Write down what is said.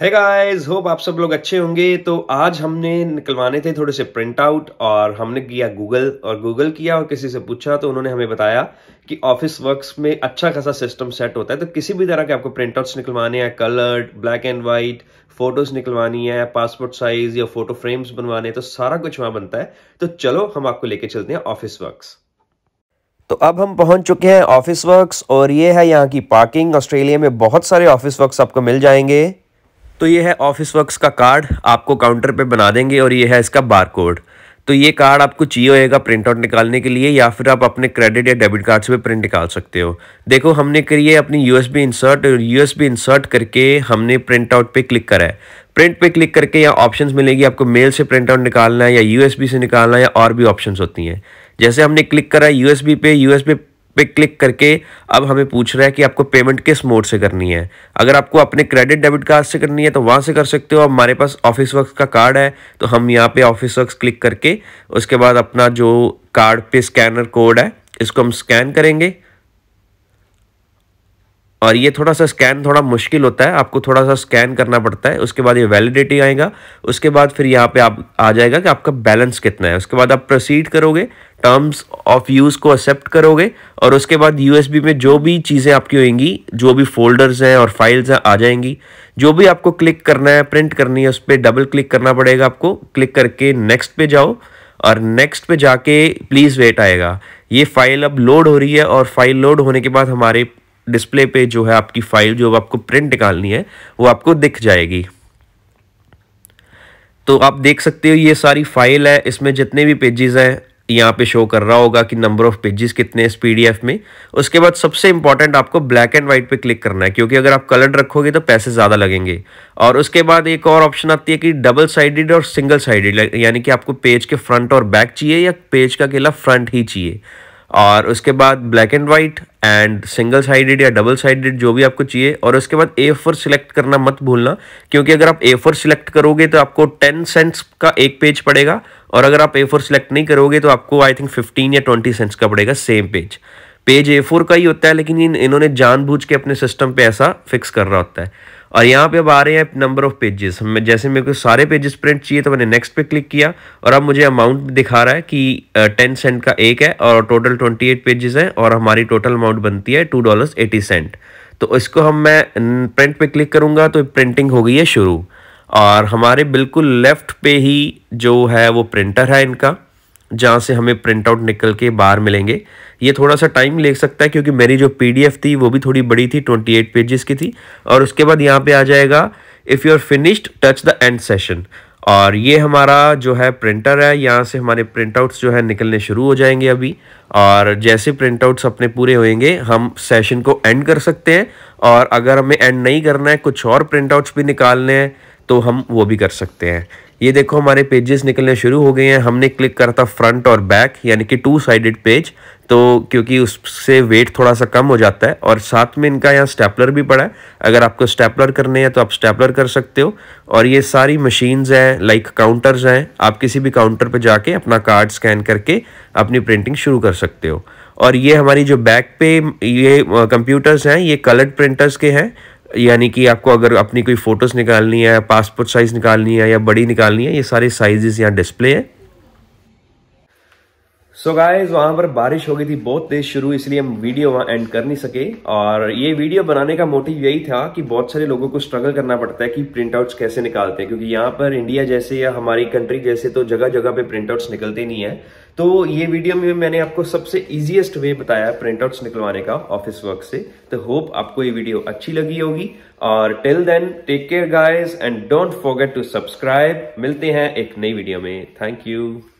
है guys hope आप सब लोग अच्छे होंगे तो आज हमने निकलवाने थे थोड़े से प्रिंट आउट और हमने किया गूगल और गूगल किया और किसी से पूछा तो उन्होंने हमें बताया कि ऑफिस वर्क्स में अच्छा खासा सिस्टम सेट होता है तो किसी भी तरह के आपको प्रिंट आउट्स निकलवाने हैं coloured black and white photos निकलवानी है पासपोर्ट साइज या फोटो फ्रेम्स बनवाने तो सारा कुछ वहां बनता है तो चलो हम आपको लेके चलते हैं ऑफिस वर्क्स तो अब हम पहुंच चुके हैं ऑफिस वर्क्स और ये है यहाँ की पार्किंग ऑस्ट्रेलिया में बहुत सारे ऑफिस वर्क्स आपको मिल जाएंगे तो ये है ऑफिस वर्क्स का कार्ड आपको काउंटर पे बना देंगे और ये है इसका बार कोड तो ये कार्ड आपको चाहिए होएगा प्रिंट आउट निकालने के लिए या फिर आप अपने क्रेडिट या डेबिट कार्ड से भी प्रिंट निकाल सकते हो देखो हमने करिए अपनी यूएसबी इंसर्ट और यूएसबी इंसर्ट करके हमने प्रिंट आउट पे क्लिक करा है प्रिंट पे क्लिक करके यहाँ ऑप्शंस मिलेगी आपको मेल से प्रिंट आउट निकालना है या यूएसबी से निकालना है या और भी ऑप्शन होती हैं जैसे हमने क्लिक करा यूएसबी पे यूएसबी पे क्लिक करके अब हमें पूछ रहा है कि आपको पेमेंट किस मोड से करनी है अगर आपको अपने क्रेडिट डेबिट कार्ड से करनी है तो वहाँ से कर सकते हो अब हमारे पास ऑफिस वर्क का कार्ड है तो हम यहाँ पे ऑफिस वर्क क्लिक करके उसके बाद अपना जो कार्ड पे स्कैनर कोड है इसको हम स्कैन करेंगे और ये थोड़ा सा स्कैन थोड़ा मुश्किल होता है आपको थोड़ा सा स्कैन करना पड़ता है उसके बाद ये वैलिडिटी आएगा उसके बाद फिर यहाँ पे आप आ जाएगा कि आपका बैलेंस कितना है उसके बाद आप प्रोसीड करोगे टर्म्स ऑफ यूज़ को एक्सेप्ट करोगे और उसके बाद यू में जो भी चीज़ें आपकी होंगी जो भी फोल्डर्स हैं और फाइल्स हैं आ जाएंगी जो भी आपको क्लिक करना है प्रिंट करनी है उस पर डबल क्लिक करना पड़ेगा आपको क्लिक करके नेक्स्ट पे जाओ और नेक्स्ट पे जाके प्लीज़ वेट आएगा ये फाइल अब लोड हो रही है और फाइल लोड होने के बाद हमारे डिस्प्ले पे जो है आपकी फाइल जो आपको प्रिंट निकालनी है वो आपको दिख जाएगी तो आप देख सकते हो ये सारी फाइल है इसमें जितने भी पेजेस हैं यहाँ पे शो कर रहा होगा कि नंबर ऑफ पेजेस कितने हैं इस पीडीएफ में उसके बाद सबसे इंपॉर्टेंट आपको ब्लैक एंड व्हाइट पे क्लिक करना है क्योंकि अगर आप कलर रखोगे तो पैसे ज़्यादा लगेंगे और उसके बाद एक और ऑप्शन आती है कि डबल साइडेड और सिंगल साइडेड यानी कि आपको पेज के फ्रंट और बैक चाहिए या पेज का केला फ्रंट ही चाहिए और उसके बाद black and white and single sided या डबल साइडेड जो भी आपको चाहिए और उसके बाद ए फोर सिलेक्ट करना मत भूलना क्योंकि अगर आप ए फोर सिलेक्ट करोगे तो आपको टेन सेंट्स का एक पेज पड़ेगा और अगर आप ए फोर सिलेक्ट नहीं करोगे तो आपको आई थिंक फिफ्टीन या ट्वेंटी सेंट्स का पड़ेगा same page page A four का ही होता है लेकिन इन्होंने जानबूझ के अपने सिस्टम पे ऐसा फिक्स कर रहा होता है और यहाँ पे अब आ रहे हैं नंबर ऑफ़ पेजेस जैसे मेरे को सारे पेजेस प्रिंट चाहिए तो मैंने नेक्स्ट पे क्लिक किया और अब मुझे अमाउंट दिखा रहा है कि टेन सेंट का एक है और टोटल ट्वेंटी एट पेजेस हैं और हमारी टोटल अमाउंट बनती है टू डॉलर्स एटी सेंट तो इसको हम मैं प्रिंट पे क्लिक करूँगा तो प्रिंटिंग हो गई है शुरू और हमारे बिल्कुल लेफ़्ट पे ही जो है वो प्रिंटर है इनका जहाँ से हमें प्रिंट आउट निकल के बाहर मिलेंगे ये थोड़ा सा टाइम ले सकता है क्योंकि मेरी जो पी थी वो भी थोड़ी बड़ी थी 28 पेजेस की थी और उसके बाद यहाँ पे आ जाएगा if you are finished touch the end session और ये हमारा जो है प्रिंटर है यहाँ से हमारे प्रिंटआउट्स जो है निकलने शुरू हो जाएंगे अभी और जैसे प्रिंटआउट्स अपने पूरे होएंगे हम सेशन को एंड कर सकते हैं और अगर हमें एंड नहीं करना है कुछ और प्रिंटआउट्स भी निकालने हैं तो हम वो भी कर सकते हैं ये देखो हमारे पेजेस निकलने शुरू हो गए हैं हमने क्लिक करा था फ्रंट और बैक यानी कि टू साइडेड पेज तो क्योंकि उससे वेट थोड़ा सा कम हो जाता है और साथ में इनका यहाँ स्टेपलर भी पड़ा है अगर आपको स्टेपलर करने हैं तो आप स्टेपलर कर सकते हो और ये सारी मशीन्स हैं लाइक काउंटर्स हैं आप किसी भी काउंटर पर जाके अपना कार्ड स्कैन करके अपनी प्रिंटिंग शुरू कर सकते हो और ये हमारी जो बैक पे ये कंप्यूटर्स हैं ये कलर्ड प्रिंटर्स के हैं यानी कि आपको अगर अपनी कोई फ़ोटोज़ निकालनी है पासपोर्ट साइज़ निकालनी है या बड़ी निकालनी है ये सारे साइजेस यहाँ डिस्प्ले है सो so गाइस वहां पर बारिश हो गई थी बहुत तेज शुरू इसलिए हम वीडियो वहां एंड कर नहीं सके और ये वीडियो बनाने का मोटिव यही था कि बहुत सारे लोगों को स्ट्रगल करना पड़ता है कि प्रिंट आउट्स कैसे निकालते हैं क्योंकि यहाँ पर इंडिया जैसे या हमारी कंट्री जैसे तो जगह जगह पे प्रिंट आउट्स निकलते नहीं है तो ये वीडियो में मैंने आपको सबसे ईजिएस्ट वे बताया प्रिंट आउट्स निकलवाने का ऑफिस वर्क से तो होप आपको ये वीडियो अच्छी लगी होगी और till then take care guys and don't forget to subscribe मिलते हैं एक नई वीडियो में थैंक यू